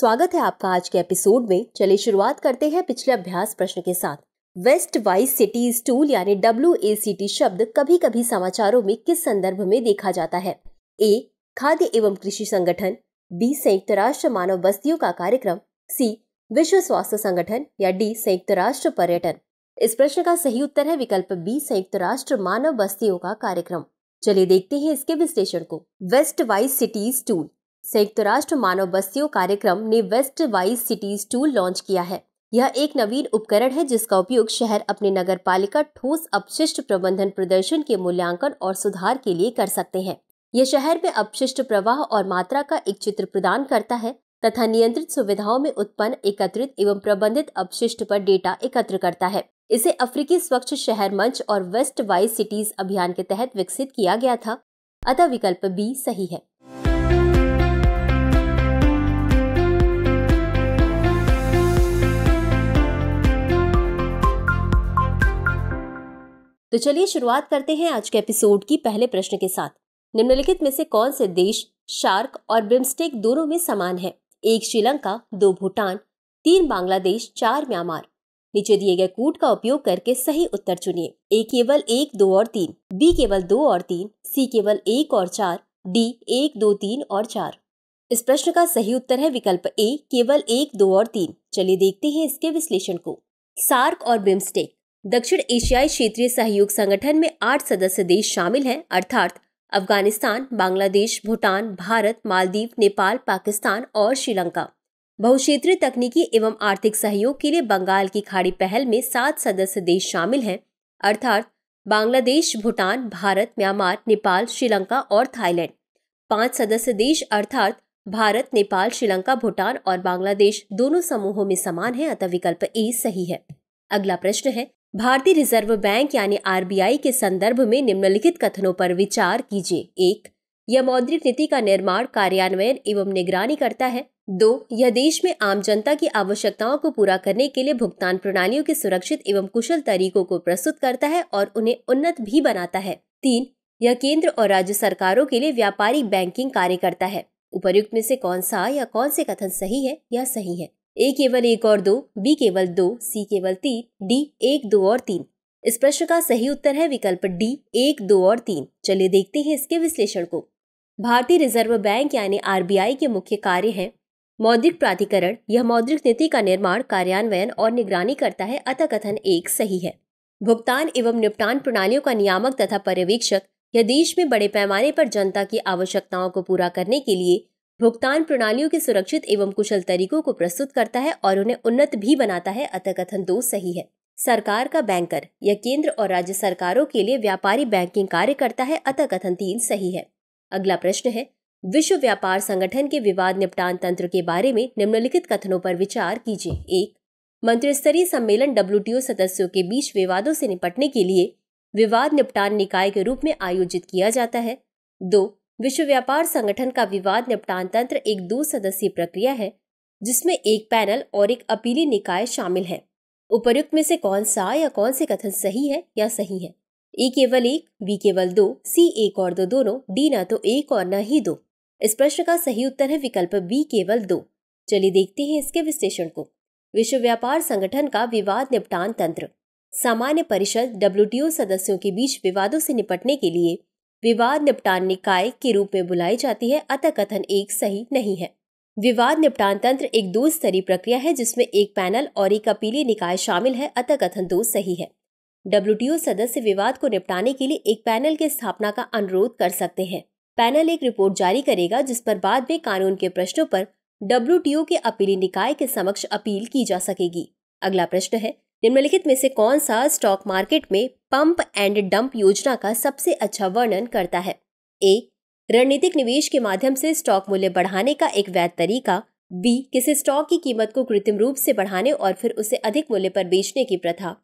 स्वागत है आपका आज के एपिसोड में चलिए शुरुआत करते हैं पिछले अभ्यास प्रश्न के साथ वेस्ट वाइज सिटी स्टूल यानी डब्ल्यू ए सी टी शब्द कभी कभी समाचारों में किस संदर्भ में देखा जाता है ए खाद्य एवं कृषि संगठन बी संयुक्त राष्ट्र मानव बस्तियों का कार्यक्रम सी विश्व स्वास्थ्य संगठन या डी संयुक्त राष्ट्र पर्यटन इस प्रश्न का सही उत्तर है विकल्प बी संयुक्त राष्ट्र मानव बस्तियों का कार्यक्रम चलिए देखते हैं इसके विश्लेषण को वेस्ट वाइज सिटी स्टूल संयुक्त राष्ट्र मानव बस्तियों कार्यक्रम ने waste wise cities tool launch किया है यह एक नवीन उपकरण है जिसका उपयोग शहर अपने नगर पालिका ठोस अपशिष्ट प्रबंधन प्रदर्शन के मूल्यांकन और सुधार के लिए कर सकते हैं यह शहर में अपशिष्ट प्रवाह और मात्रा का एक चित्र प्रदान करता है तथा नियंत्रित सुविधाओं में उत्पन्न एकत्रित एवं प्रबंधित अपशिष्ट पर डेटा एकत्र करता है इसे अफ्रीकी स्वच्छ शहर मंच और वेस्ट वाइज सिटीज अभियान के तहत विकसित किया गया था अतः विकल्प बी सही है तो चलिए शुरुआत करते हैं आज के एपिसोड की पहले प्रश्न के साथ निम्नलिखित में से कौन से देश शार्क और ब्रिमस्टेक दोनों में समान है एक श्रीलंका दो भूटान तीन बांग्लादेश चार म्यांमार नीचे दिए गए कूट का उपयोग करके सही उत्तर चुनिए ए केवल एक दो और तीन बी केवल दो और तीन सी केवल एक और चार डी एक दो तीन और चार इस प्रश्न का सही उत्तर है विकल्प ए केवल एक दो और तीन चलिए देखते हैं इसके विश्लेषण को सार्क और बिम्स्टेक दक्षिण एशियाई क्षेत्रीय सहयोग संगठन में आठ सदस्य देश शामिल हैं अर्थात अफगानिस्तान बांग्लादेश भूटान भारत मालदीव नेपाल पाकिस्तान और श्रीलंका बहुक्षेत्रीय तकनीकी एवं आर्थिक सहयोग के लिए बंगाल की खाड़ी पहल में सात सदस्य देश शामिल हैं अर्थात बांग्लादेश भूटान भारत म्यांमार नेपाल श्रीलंका और थाईलैंड पांच सदस्य देश अर्थात भारत नेपाल श्रीलंका भूटान और बांग्लादेश दोनों समूहों में समान है अतः विकल्प ए सही है अगला प्रश्न है भारतीय रिजर्व बैंक यानी आरबीआई के संदर्भ में निम्नलिखित कथनों पर विचार कीजिए एक यह मौद्रिक नीति का निर्माण कार्यान्वयन एवं निगरानी करता है दो यह देश में आम जनता की आवश्यकताओं को पूरा करने के लिए भुगतान प्रणालियों के सुरक्षित एवं कुशल तरीकों को प्रस्तुत करता है और उन्हें उन्नत भी बनाता है तीन यह केंद्र और राज्य सरकारों के लिए व्यापारिक बैंकिंग कार्य करता है उपयुक्त में से कौन सा या कौन से कथन सही है या सही है ए केवल एक और दो बी केवल दो सी केवल तीन डी एक दो और तीन इस प्रश्न का सही उत्तर है विकल्प डी एक दो और तीन चलिए देखते हैं इसके विश्लेषण को भारतीय रिजर्व बैंक यानी आरबीआई के मुख्य कार्य है मौद्रिक प्राधिकरण यह मौद्रिक नीति का निर्माण कार्यान्वयन और निगरानी करता है अतः कथन एक सही है भुगतान एवं निपटान प्रणालियों का नियामक तथा पर्यवेक्षक यह देश में बड़े पैमाने पर जनता की आवश्यकताओं को पूरा करने के लिए भुगतान प्रणालियों के सुरक्षित एवं कुशल तरीकों को प्रस्तुत करता है और उन्हें उन्नत भी बनाता है अतः कथन दो सही है सरकार का बैंकर यह केंद्र और राज्य सरकारों के लिए व्यापारी बैंकिंग कार्य करता है अतः कथन तीन सही है अगला प्रश्न है विश्व व्यापार संगठन के विवाद निपटान तंत्र के बारे में निम्नलिखित कथनों पर विचार कीजिए एक मंत्रिस्तरीय सम्मेलन डब्ल्यू सदस्यों के बीच विवादों से निपटने के लिए विवाद निपटान निकाय के रूप में आयोजित किया जाता है दो विश्व व्यापार संगठन का विवाद निपटान तंत्र एक दो सदस्यीय प्रक्रिया है जिसमें एक पैनल और एक अपीली निकाय शामिल है उपर्युक्त में से कौन सा या कौन से कथन सही है या सही है ए केवल एक बी केवल दो सी एक और दो दोनों डी न तो एक और न ही दो इस प्रश्न का सही उत्तर है विकल्प बी केवल दो चलिए देखते हैं इसके विश्लेषण को विश्व व्यापार संगठन का विवाद निपटान तंत्र सामान्य परिषद डब्ल्यू सदस्यों के बीच विवादों से निपटने के लिए विवाद निपटान निकाय के रूप में बुलाई जाती है अतः कथन एक सही नहीं है विवाद निपटान तंत्र एक दो स्तरीय प्रक्रिया है जिसमें एक पैनल और एक अपीलीय निकाय शामिल है अतः कथन दो सही है डब्ल्यू सदस्य विवाद को निपटाने के लिए एक पैनल की स्थापना का अनुरोध कर सकते हैं पैनल एक रिपोर्ट जारी करेगा जिस पर बाद में कानून के प्रश्नों पर डब्ल्यू के अपीली निकाय के समक्ष अपील की जा सकेगी अगला प्रश्न है निम्नलिखित में से कौन सा स्टॉक मार्केट में पंप एंड डंप योजना का सबसे अच्छा वर्णन करता है ए रणनीतिक निवेश के माध्यम से स्टॉक मूल्य बढ़ाने का एक वैध तरीका बी किसी स्टॉक की कीमत को कृत्रिम रूप से बढ़ाने और फिर उसे अधिक मूल्य पर बेचने की प्रथा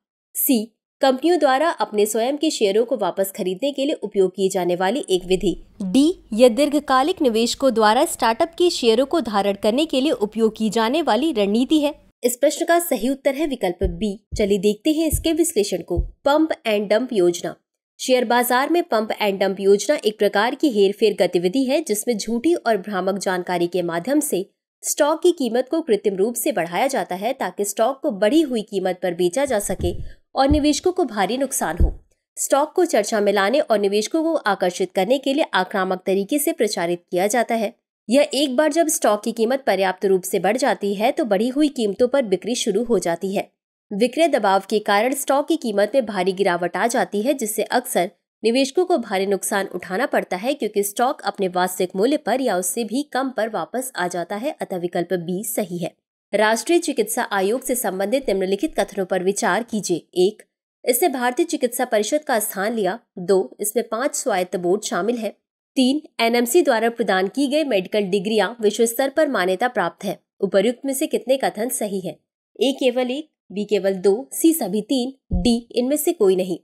सी कंपनियों द्वारा अपने स्वयं के शेयरों को वापस खरीदने के लिए उपयोग की जाने वाली एक विधि डी यह दीर्घकालिक निवेशकों द्वारा स्टार्टअप के शेयरों को धारण करने के लिए उपयोग की जाने वाली रणनीति है इस प्रश्न का सही उत्तर है विकल्प बी चलिए देखते हैं इसके विश्लेषण को पंप एंड डंप योजना शेयर बाजार में पंप एंड डंप योजना एक प्रकार की हेरफेर गतिविधि है जिसमें झूठी और भ्रामक जानकारी के माध्यम से स्टॉक की कीमत को कृत्रिम रूप से बढ़ाया जाता है ताकि स्टॉक को बढ़ी हुई कीमत पर बेचा जा सके और निवेशकों को भारी नुकसान हो स्टॉक को चर्चा में लाने और निवेशकों को आकर्षित करने के लिए आक्रामक तरीके से प्रचारित किया जाता है या एक बार जब स्टॉक की कीमत पर्याप्त रूप से बढ़ जाती है तो बढ़ी हुई कीमतों पर बिक्री शुरू हो जाती है विक्रय दबाव के कारण स्टॉक की कीमत में भारी गिरावट आ जाती है जिससे अक्सर निवेशकों को भारी नुकसान उठाना पड़ता है क्योंकि स्टॉक अपने वास्तविक मूल्य पर या उससे भी कम पर वापस आ जाता है अतः विकल्प बी सही है राष्ट्रीय चिकित्सा आयोग से संबंधित निम्नलिखित कथनों पर विचार कीजिए एक इसने भारतीय चिकित्सा परिषद का स्थान लिया दो इसमें पांच स्वायत्त बोर्ड शामिल है तीन एनएमसी द्वारा प्रदान की गई मेडिकल डिग्रियां विश्व स्तर पर मान्यता प्राप्त है उपर्युक्त में से कितने कथन सही है ए केवल एक बी केवल दो सी सभी तीन डी इनमें से कोई नहीं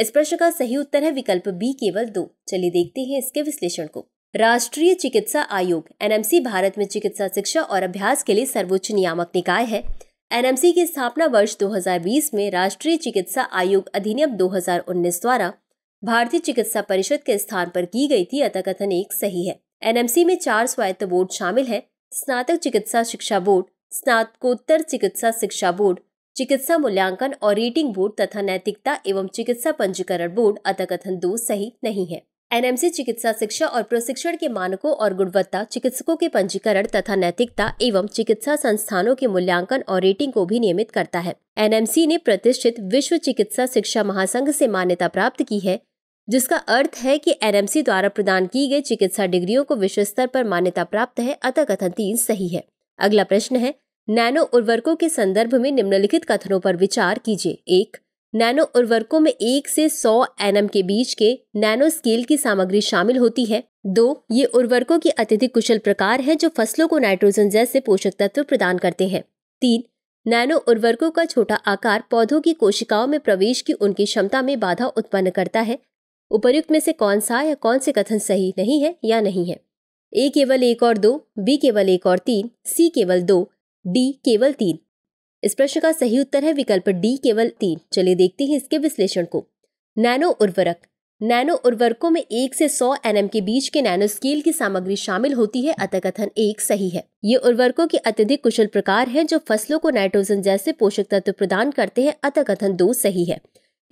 इस प्रश्न का सही उत्तर है विकल्प बी केवल दो चलिए देखते हैं इसके विश्लेषण को राष्ट्रीय चिकित्सा आयोग एनएमसी भारत में चिकित्सा शिक्षा और अभ्यास के लिए सर्वोच्च नियामक निकाय है एनएमसी की स्थापना वर्ष 2020 में राष्ट्रीय चिकित्सा आयोग अधिनियम 2019 द्वारा भारतीय चिकित्सा परिषद के स्थान पर की गई थी अतः कथन एक सही है एनएमसी में चार स्वायत्त बोर्ड शामिल है स्नातक चिकित्सा शिक्षा बोर्ड स्नातकोत्तर चिकित्सा शिक्षा बोर्ड चिकित्सा मूल्यांकन और रेटिंग बोर्ड तथा नैतिकता एवं चिकित्सा पंजीकरण बोर्ड अतः कथन दो सही नहीं है एनएमसी चिकित्सा शिक्षा और प्रशिक्षण के मानकों और गुणवत्ता चिकित्सकों के पंजीकरण तथा नैतिकता एवं चिकित्सा संस्थानों के मूल्यांकन और रेटिंग को भी नियमित करता है एनएमसी ने प्रतिष्ठित विश्व चिकित्सा शिक्षा महासंघ से मान्यता प्राप्त की है जिसका अर्थ है कि एनएमसी द्वारा प्रदान की गई चिकित्सा डिग्रियों को विश्व स्तर पर मान्यता प्राप्त है अतः कथन तीन सही है अगला प्रश्न है नैनो उर्वरकों के संदर्भ में निम्नलिखित कथनों पर विचार कीजिए एक नैनो उर्वरकों में एक से सौ एनएम के बीच के नैनो स्केल की सामग्री शामिल होती है दो ये उर्वरकों की अत्यधिक कुशल प्रकार है जो फसलों को नाइट्रोजन जैसे पोषक तत्व प्रदान करते हैं तीन नैनो उर्वरकों का छोटा आकार पौधों की कोशिकाओं में प्रवेश की उनकी क्षमता में बाधा उत्पन्न करता है उपयुक्त में से कौन सा या कौन से कथन सही नहीं है या नहीं है ए केवल एक और दो बी केवल एक और तीन सी केवल दो डी केवल तीन इस प्रश्न का सही उत्तर है विकल्प डी केवल तीन चलिए देखते हैं इसके विश्लेषण को नैनो उर्वरक नैनो उर्वरकों में एक से सौ एन के बीच के नैनो स्केल की सामग्री शामिल होती है अतः कथन एक सही है ये उर्वरकों के अत्यधिक कुशल प्रकार हैं जो फसलों को नाइट्रोजन जैसे पोषक तत्व प्रदान करते हैं अतः कथन दो सही है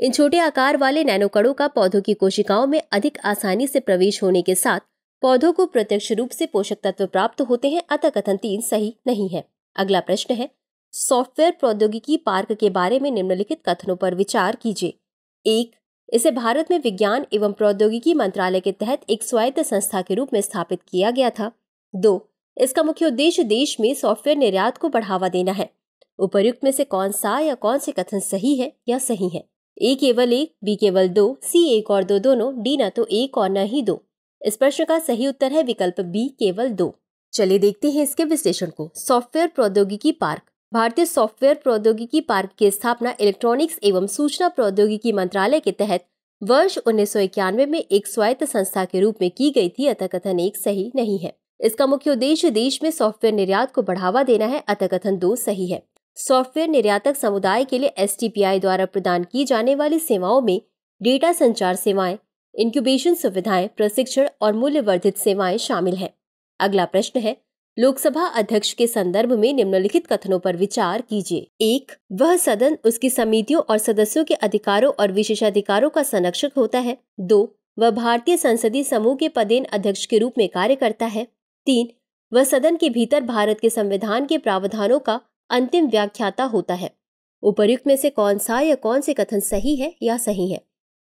इन छोटे आकार वाले नैनो कड़ो का पौधों की कोशिकाओं में अधिक आसानी से प्रवेश होने के साथ पौधों को प्रत्यक्ष रूप से पोषक तत्व प्राप्त होते हैं अतः कथन तीन सही नहीं है अगला प्रश्न है सॉफ्टवेयर प्रौद्योगिकी पार्क के बारे में निम्नलिखित कथनों पर विचार कीजिए एक इसे भारत में विज्ञान एवं प्रौद्योगिकी मंत्रालय के तहत एक स्वायत्त संस्था के रूप में स्थापित किया गया था दो इसका मुख्य उद्देश्य देश में सॉफ्टवेयर निर्यात को बढ़ावा देना है उपर्युक्त में से कौन सा या कौन से कथन सही है या सही है ए केवल एक बी केवल दो सी एक और दो दोनों डी न तो एक और न ही दो इस प्रश्न का सही उत्तर है विकल्प बी केवल दो चलिए देखते हैं इसके विश्लेषण को सॉफ्टवेयर प्रौद्योगिकी पार्क भारतीय सॉफ्टवेयर प्रौद्योगिकी पार्क की स्थापना इलेक्ट्रॉनिक्स एवं सूचना प्रौद्योगिकी मंत्रालय के तहत वर्ष उन्नीस में एक स्वायत्त संस्था के रूप में की गई थी अतः कथन एक सही नहीं है इसका मुख्य उद्देश्य देश में सॉफ्टवेयर निर्यात को बढ़ावा देना है अतः कथन दो सही है सॉफ्टवेयर निर्यातक समुदाय के लिए एस द्वारा प्रदान की जाने वाली सेवाओं में डेटा संचार सेवाएं इंक्यूबेशन सुविधाएं प्रशिक्षण और मूल्यवर्धित सेवाएं शामिल हैं अगला प्रश्न है लोकसभा अध्यक्ष के संदर्भ में निम्नलिखित कथनों पर विचार कीजिए एक वह सदन उसकी समितियों और सदस्यों के अधिकारों और विशेषाधिकारों का संरक्षक होता है दो वह भारतीय संसदीय समूह के पदेन अध्यक्ष के रूप में कार्य करता है तीन वह सदन के भीतर भारत के संविधान के प्रावधानों का अंतिम व्याख्याता होता है उपर्युक्त में से कौन सा या कौन से कथन सही है या सही है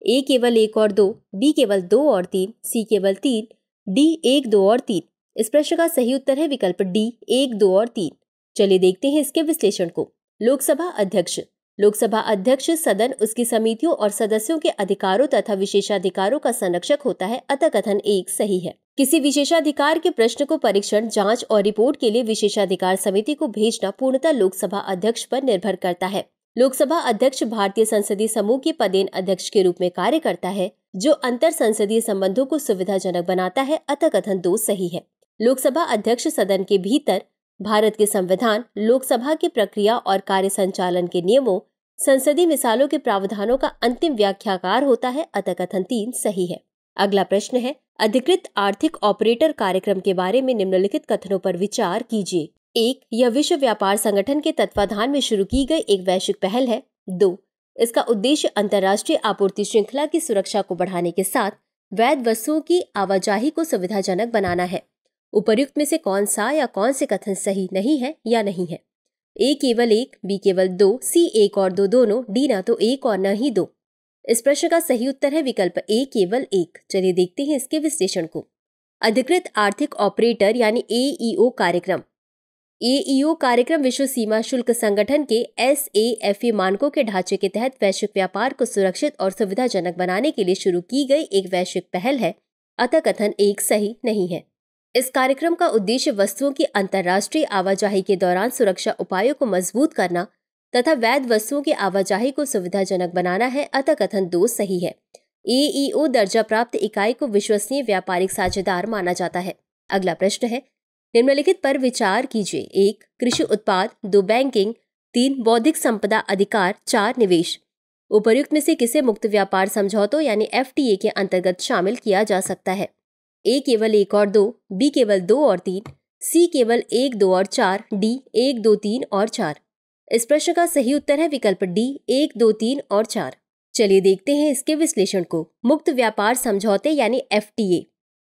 ए केवल एक और दो बी केवल दो और तीन सी केवल तीन डी एक दो और तीन इस प्रश्न का सही उत्तर है विकल्प डी एक दो और तीन चलिए देखते हैं इसके विश्लेषण को लोकसभा अध्यक्ष लोकसभा अध्यक्ष सदन उसकी समितियों और सदस्यों के अधिकारों तथा विशेषाधिकारों का संरक्षक होता है अतः कथन एक सही है किसी विशेषाधिकार के प्रश्न को परीक्षण जांच और रिपोर्ट के लिए विशेषाधिकार समिति को भेजना पूर्णतः लोकसभा अध्यक्ष पर निर्भर करता है लोकसभा अध्यक्ष भारतीय संसदीय समूह के पदेन अध्यक्ष के रूप में कार्य करता है जो अंतर संसदीय संबंधों को सुविधाजनक बनाता है अतः कथन दो सही है लोकसभा अध्यक्ष सदन के भीतर भारत के संविधान लोकसभा की प्रक्रिया और कार्य संचालन के नियमों संसदीय मिसालों के प्रावधानों का अंतिम व्याख्याकार होता है अतः कथन तीन सही है अगला प्रश्न है अधिकृत आर्थिक ऑपरेटर कार्यक्रम के बारे में निम्नलिखित कथनों पर विचार कीजिए एक यह विश्व व्यापार संगठन के तत्वाधान में शुरू की गई एक वैश्विक पहल है दो इसका उद्देश्य अंतर्राष्ट्रीय आपूर्ति श्रृंखला की सुरक्षा को बढ़ाने के साथ वैध वस्तुओं की आवाजाही को सुविधाजनक बनाना है उपर्युक्त में से कौन सा या कौन से कथन सही नहीं है या नहीं है ए केवल एक बी केवल दो सी एक और दो दोनों डी ना तो एक और न ही दो इस प्रश्न का सही उत्तर है विकल्प ए केवल एक चलिए देखते हैं इसके विश्लेषण को अधिकृत आर्थिक ऑपरेटर यानी ए e कार्यक्रम एईओ e कार्यक्रम विश्व सीमा शुल्क संगठन के एस मानकों के ढांचे के तहत वैश्विक व्यापार को सुरक्षित और सुविधाजनक बनाने के लिए शुरू की गई एक वैश्विक पहल है अतः कथन एक सही नहीं है इस कार्यक्रम का उद्देश्य वस्तुओं की अंतर्राष्ट्रीय आवाजाही के दौरान सुरक्षा उपायों को मजबूत करना तथा वैध वस्तुओं की आवाजाही को सुविधाजनक बनाना है अतः कथन दो सही है एईओ दर्जा प्राप्त इकाई को विश्वसनीय व्यापारिक साझेदार माना जाता है अगला प्रश्न है निम्नलिखित पर विचार कीजिए एक कृषि उत्पाद दो बैंकिंग तीन बौद्धिक संपदा अधिकार चार निवेश उपर्युक्त में से किसे मुक्त व्यापार समझौतों यानी एफ के अंतर्गत शामिल किया जा सकता है ए केवल एक और दो बी केवल दो और तीन सी केवल एक दो और चार डी एक दो तीन और चार इस प्रश्न का सही उत्तर है विकल्प डी एक दो तीन और चार चलिए देखते हैं इसके विश्लेषण को मुक्त व्यापार समझौते यानी एफ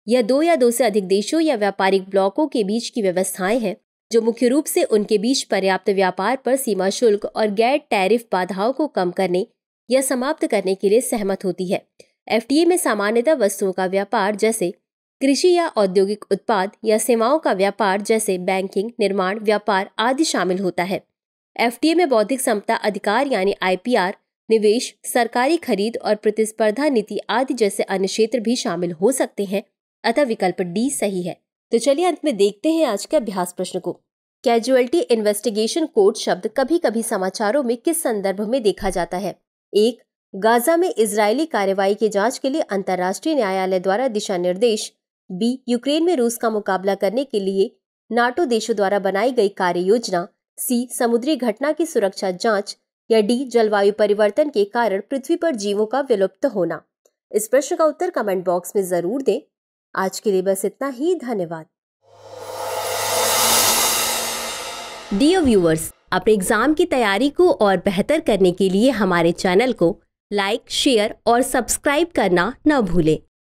यह दो या दो से अधिक देशों या व्यापारिक ब्लॉकों के बीच की व्यवस्थाएं हैं जो मुख्य रूप से उनके बीच पर्याप्त व्यापार पर सीमा शुल्क और गैर टैरिफ बाधाओं को कम करने या समाप्त करने के लिए सहमत होती है एफ में सामान्यतः वस्तुओं का व्यापार जैसे कृषि या औद्योगिक उत्पाद या सेवाओं का व्यापार जैसे बैंकिंग निर्माण व्यापार आदि शामिल होता है एफ में बौद्धिक संपदा अधिकार यानी आई निवेश सरकारी खरीद और प्रतिस्पर्धा नीति आदि जैसे अन्य क्षेत्र भी शामिल हो सकते हैं अतः विकल्प डी सही है तो चलिए अंत में देखते हैं आज के अभ्यास प्रश्न को कैजुअलिटी इन्वेस्टिगेशन कोड शब्द कभी कभी समाचारों में किस संदर्भ में देखा जाता है एक गाजा में इजरायली कार्रवाई की जांच के लिए अंतर्राष्ट्रीय न्यायालय द्वारा दिशा निर्देश बी यूक्रेन में रूस का मुकाबला करने के लिए नाटो देशों द्वारा बनाई गई कार्य योजना सी समुद्री घटना की सुरक्षा जांच या डी जलवायु परिवर्तन के कारण पृथ्वी पर जीवों का विलुप्त होना इस प्रश्न का उत्तर कमेंट बॉक्स में जरूर दें आज के लिए बस इतना ही धन्यवाद डियर व्यूअर्स अपने एग्जाम की तैयारी को और बेहतर करने के लिए हमारे चैनल को लाइक शेयर और सब्सक्राइब करना न भूलें